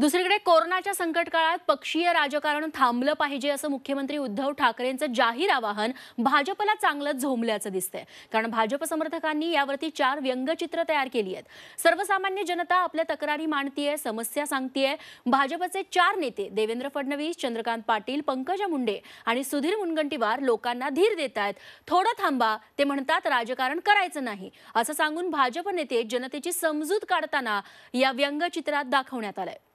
दुसरीकडे कोरोनाच्या संकट काळात पक्षीय राजकारण थांबलं पाहिजे असं मुख्यमंत्री उद्धव ठाकरेंचं जाहीर आवाहन भाजपला चांगलं झोंबल्याचं दिसतंय कारण भाजप समर्थकांनी यावरती चार व्यंगचित्र तयार केली आहेत सर्वसामान्य जनता आपल्या तक्रारी मांडतीये समस्या सांगतीये भाजपचे चार नेते देवेंद्र फडणवीस चंद्रकांत पाटील पंकजा मुंडे आणि सुधीर मुनगंटीवार लोकांना धीर देत आहेत थोडं थांबा ते म्हणतात राजकारण करायचं नाही असं सांगून भाजप नेते जनतेची समजूत काढताना या व्यंगचित्रात दाखवण्यात आलंय